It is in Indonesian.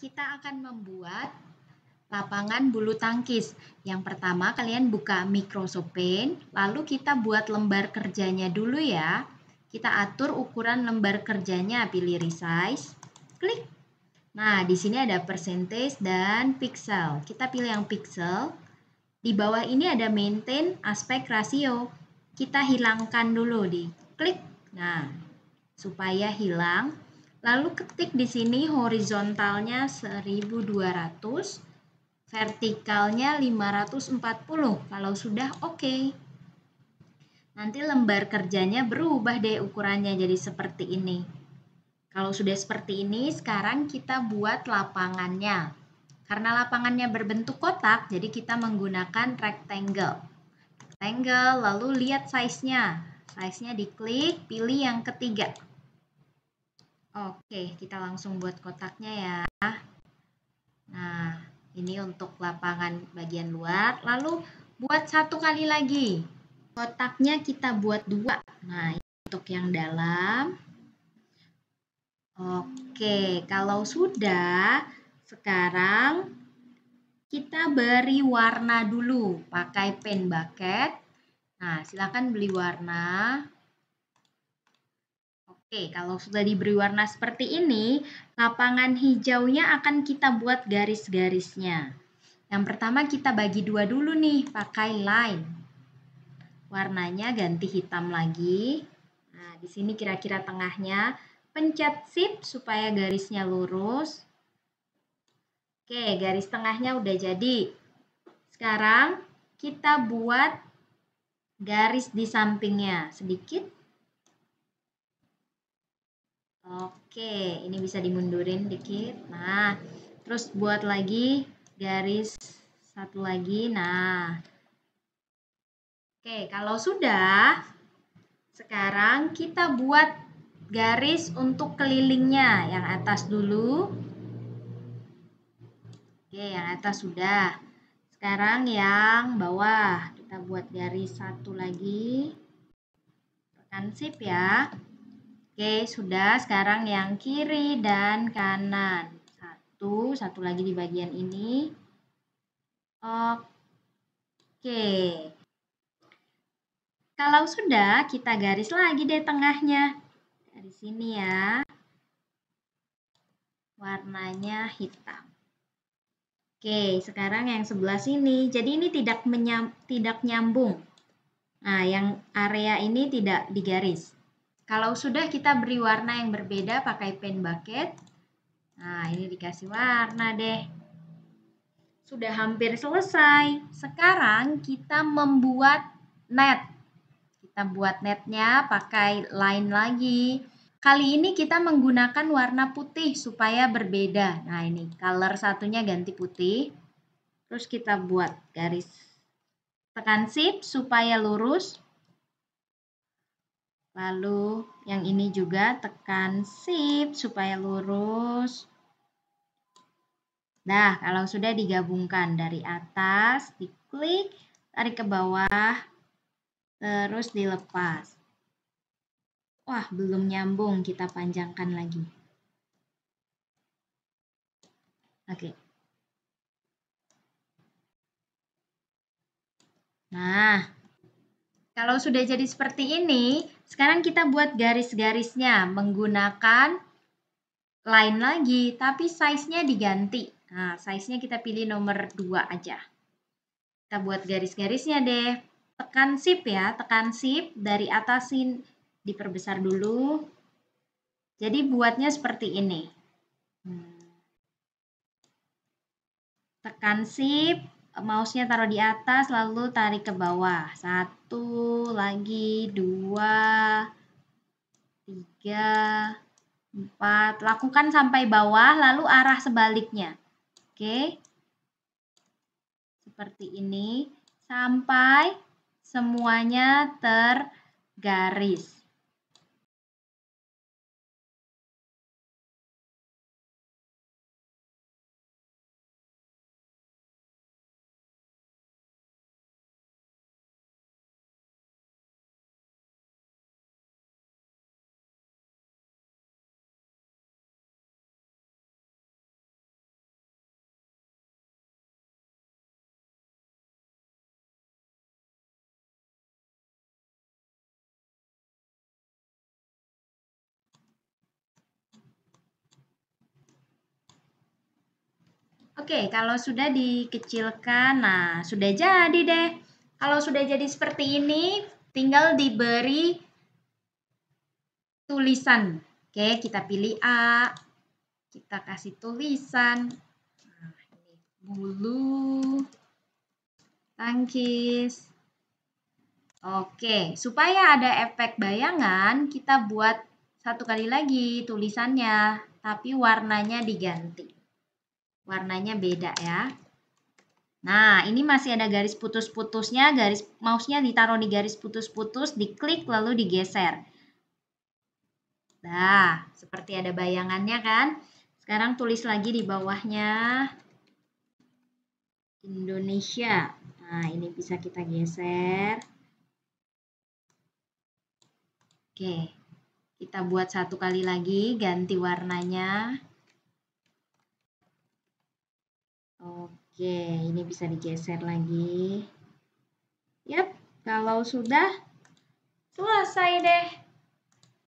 kita akan membuat lapangan bulu tangkis. Yang pertama kalian buka Microsoft Paint, lalu kita buat lembar kerjanya dulu ya. Kita atur ukuran lembar kerjanya, pilih resize, klik. Nah, di sini ada percentage dan pixel. Kita pilih yang pixel. Di bawah ini ada maintain aspect ratio. Kita hilangkan dulu di klik. Nah, supaya hilang, Lalu ketik di sini horizontalnya 1200, vertikalnya 540. Kalau sudah oke. Okay. Nanti lembar kerjanya berubah deh ukurannya jadi seperti ini. Kalau sudah seperti ini, sekarang kita buat lapangannya. Karena lapangannya berbentuk kotak, jadi kita menggunakan rectangle. Rectangle, lalu lihat size-nya. Size-nya diklik, pilih yang ketiga. Oke, kita langsung buat kotaknya ya. Nah, ini untuk lapangan bagian luar. Lalu buat satu kali lagi. Kotaknya kita buat dua. Nah, untuk yang dalam. Oke, kalau sudah, sekarang kita beri warna dulu pakai pen bucket. Nah, silakan beli warna. Oke, kalau sudah diberi warna seperti ini, lapangan hijaunya akan kita buat garis-garisnya. Yang pertama kita bagi dua dulu nih, pakai line. Warnanya ganti hitam lagi. Nah, di sini kira-kira tengahnya. Pencet shift supaya garisnya lurus. Oke, garis tengahnya udah jadi. Sekarang kita buat garis di sampingnya sedikit Oke, ini bisa dimundurin dikit. Nah, terus buat lagi garis satu lagi. Nah, oke, kalau sudah, sekarang kita buat garis untuk kelilingnya. Yang atas dulu. Oke, yang atas sudah. Sekarang yang bawah, kita buat garis satu lagi. sip ya. Oke, sudah. Sekarang yang kiri dan kanan. Satu, satu lagi di bagian ini. Oke. Kalau sudah, kita garis lagi deh tengahnya. Dari sini ya. Warnanya hitam. Oke, sekarang yang sebelah sini. Jadi ini tidak menyam, tidak nyambung. Nah, yang area ini tidak digaris. Kalau sudah kita beri warna yang berbeda pakai pen bucket. Nah, ini dikasih warna deh. Sudah hampir selesai. Sekarang kita membuat net. Kita buat netnya pakai line lagi. Kali ini kita menggunakan warna putih supaya berbeda. Nah, ini color satunya ganti putih. Terus kita buat garis. Tekan shift supaya lurus. Lalu yang ini juga tekan shift supaya lurus. Nah, kalau sudah digabungkan dari atas, diklik, tarik ke bawah, terus dilepas. Wah, belum nyambung, kita panjangkan lagi. Oke. Nah, kalau sudah jadi seperti ini, sekarang kita buat garis-garisnya menggunakan line lagi, tapi size-nya diganti. Nah, size-nya kita pilih nomor 2 aja. Kita buat garis-garisnya deh. Tekan shift ya, tekan shift dari atas diperbesar dulu. Jadi buatnya seperti ini. Hmm. Tekan shift, mouse-nya taruh di atas, lalu tarik ke bawah. Satu, lagi, dua, tiga, empat. Lakukan sampai bawah, lalu arah sebaliknya. Oke. Seperti ini. Sampai semuanya tergaris. Oke, kalau sudah dikecilkan, nah sudah jadi deh. Kalau sudah jadi seperti ini, tinggal diberi tulisan. Oke, kita pilih A, kita kasih tulisan. Nah, bulu tangkis. Oke, supaya ada efek bayangan, kita buat satu kali lagi tulisannya, tapi warnanya diganti warnanya beda ya. Nah, ini masih ada garis putus-putusnya, garis mouse-nya ditaruh di garis putus-putus, diklik lalu digeser. Nah, seperti ada bayangannya kan? Sekarang tulis lagi di bawahnya Indonesia. Nah, ini bisa kita geser. Oke, kita buat satu kali lagi, ganti warnanya. Oke, ini bisa digeser lagi. Yap, kalau sudah selesai deh.